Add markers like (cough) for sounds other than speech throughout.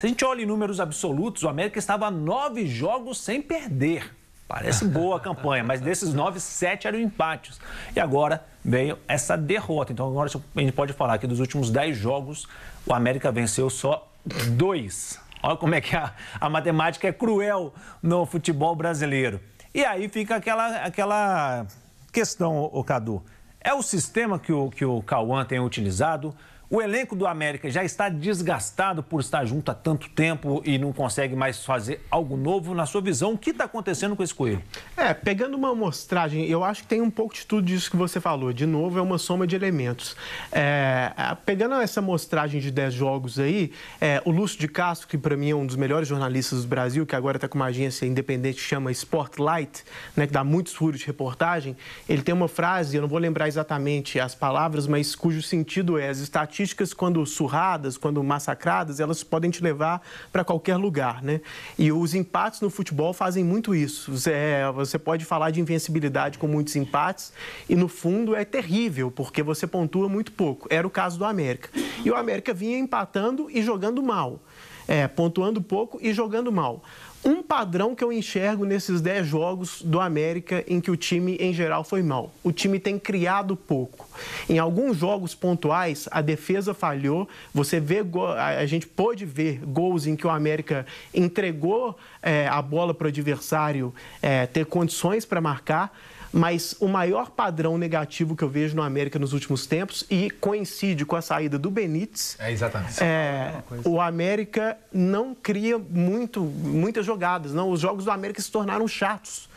Se a gente olha em números absolutos, o América estava nove jogos sem perder. Parece boa a campanha, mas desses nove, sete eram empates. E agora veio essa derrota. Então agora a gente pode falar que dos últimos dez jogos, o América venceu só dois. Olha como é que a, a matemática é cruel no futebol brasileiro. E aí fica aquela, aquela questão, o Cadu. É o sistema que o, que o Cauã tem utilizado? O elenco do América já está desgastado por estar junto há tanto tempo e não consegue mais fazer algo novo. Na sua visão, o que está acontecendo com esse Coelho? É, pegando uma amostragem, eu acho que tem um pouco de tudo disso que você falou. De novo, é uma soma de elementos. É, é pegando essa amostragem de 10 jogos aí, é, o Lúcio de Castro, que para mim é um dos melhores jornalistas do Brasil, que agora está com uma agência independente que chama Sportlight, né, que dá muitos furos de reportagem, ele tem uma frase, eu não vou lembrar exatamente as palavras, mas cujo sentido é as estatísticas estatísticas, quando surradas, quando massacradas, elas podem te levar para qualquer lugar, né? E os empates no futebol fazem muito isso. Você, é, você pode falar de invencibilidade com muitos empates e, no fundo, é terrível, porque você pontua muito pouco. Era o caso do América. E o América vinha empatando e jogando mal é, pontuando pouco e jogando mal. Um padrão que eu enxergo nesses 10 jogos do América em que o time em geral foi mal. O time tem criado pouco. Em alguns jogos pontuais, a defesa falhou. Você vê, a gente pôde ver gols em que o América entregou é, a bola para o adversário é, ter condições para marcar mas o maior padrão negativo que eu vejo no América nos últimos tempos e coincide com a saída do Benítez. É exatamente. é, é o América não cria muito, muitas jogadas, não. Os jogos do América se tornaram chatos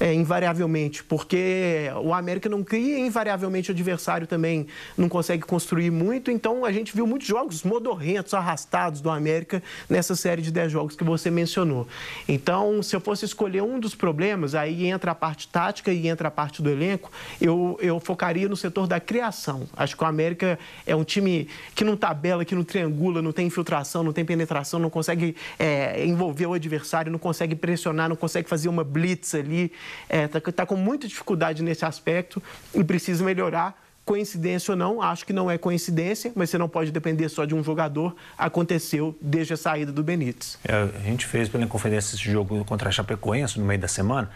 é, invariavelmente, porque o América não cria invariavelmente o adversário também não consegue construir muito. Então a gente viu muitos jogos modorrentos, arrastados do América nessa série de 10 jogos que você mencionou. Então, se eu fosse escolher um dos problemas, aí entra a parte tática e entra a parte do elenco, eu, eu focaria no setor da criação. Acho que o América é um time que não tabela, que não triangula, não tem infiltração, não tem penetração, não consegue é, envolver o adversário, não consegue pressionar, não consegue fazer uma blitz ali está é, tá, tá com muita dificuldade nesse aspecto e precisa melhorar. Coincidência ou não, acho que não é coincidência, mas você não pode depender só de um jogador. Aconteceu desde a saída do Benítez. É, a gente fez pela Inconfidência esse jogo contra a Chapecoense no meio da semana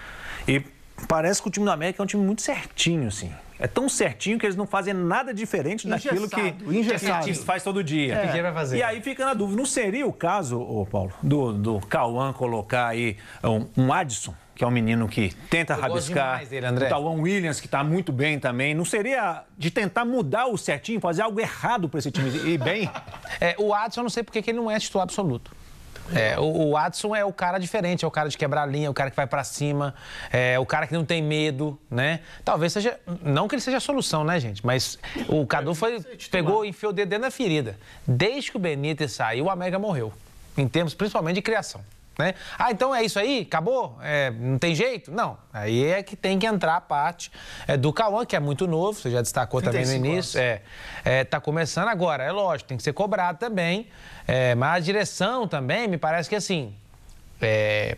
e parece que o time do América é um time muito certinho, assim. É tão certinho que eles não fazem nada diferente daquilo que o que faz todo dia. É. vai fazer. E aí fica na dúvida, não seria o caso, ô Paulo, do, do Cauã colocar aí um, um Adson? que é um menino que tenta Eu rabiscar. Dele, André. O Tauan Williams, que está muito bem também. Não seria de tentar mudar o certinho, fazer algo errado para esse time ir bem? (laughs) é, o Adson, eu não sei porque ele não é titular absoluto. É, o, o é o cara diferente, é o cara de quebrar a linha, é o cara que vai para cima, é o cara que não tem medo, né? Talvez seja, não que ele seja a solução, né, gente? Mas o Cadu foi, é pegou enfiou o dedo na ferida. Desde que o Benítez saiu, o América morreu, em termos principalmente de criação. Né? Ah, então é isso aí? Acabou? É, não tem jeito? Não. Aí é que tem que entrar a parte é, do Cauã, que é muito novo, você já destacou também no início. É, está é, tá começando agora, é lógico, tem que ser cobrado também. É, mas a direção também, me parece que assim. É,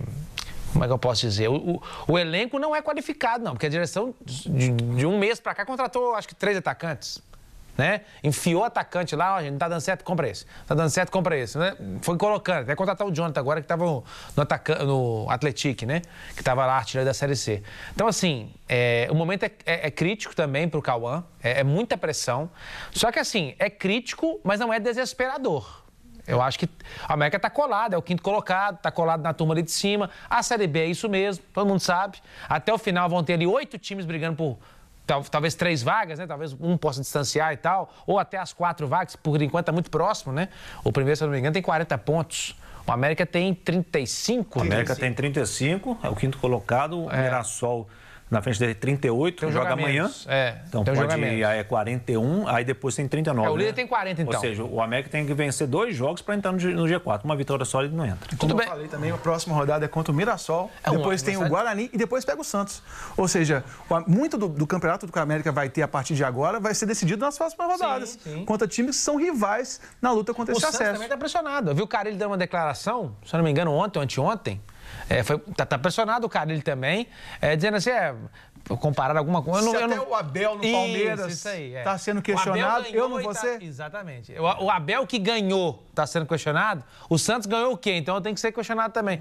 como é que eu posso dizer? O, o, o, elenco não é qualificado, não, porque a direção de, de um mês para cá contratou, acho que, três atacantes né? Enfiou atacante lá, ó, gente, não tá dando certo, compra esse. Tá dando certo, compra esse, né? Foi colocando, até contratar o Jonathan agora que tava no, no, no Atletic, né? Que tava lá artilheiro da Série C. Então, assim, é, o momento é, é, é crítico também pro Cauã, é, é muita pressão. Só que, assim, é crítico, mas não é desesperador. Eu acho que a América está colada, é o quinto colocado, está colado na turma ali de cima. A Série B é isso mesmo, todo mundo sabe. Até o final vão ter ali oito times brigando por talvez três vagas, né? Talvez um possa distanciar e tal, ou até as quatro vagas, por enquanto está muito próximo, né? O primeiro, se eu não me engano, tem 40 pontos. O América tem 35. O né? América tem 35, é o quinto colocado. O é. Mirassol na frente dele 38, tem joga amanhã. É, então tem pode ir, aí é 41, aí depois tem 39. É, o líder né? tem 40, então. Ou seja, o América tem que vencer dois jogos para entrar no G4. Uma vitória só ele não entra. Como Tudo eu bem. falei também, a próxima rodada é contra o Mirassol, é depois um, tem o é- Guarani e depois pega o Santos. Ou seja, muito do, do campeonato do que América vai ter a partir de agora vai ser decidido nas próximas rodadas. Sim, sim. Contra times que são rivais na luta contra o esse Santos acesso. O Santos também está pressionado. Eu vi o Carilli dando uma declaração, se eu não me engano, ontem ou anteontem, é, foi, tá, tá pressionado o ele também, é, dizendo assim, é, comparar alguma coisa. Se eu não, até não... o Abel no Palmeiras está é. Tá sendo questionado, eu não vou tá, ser? Exatamente. O, o Abel que ganhou está sendo questionado, o Santos ganhou o quê? Então eu tenho que ser questionado também.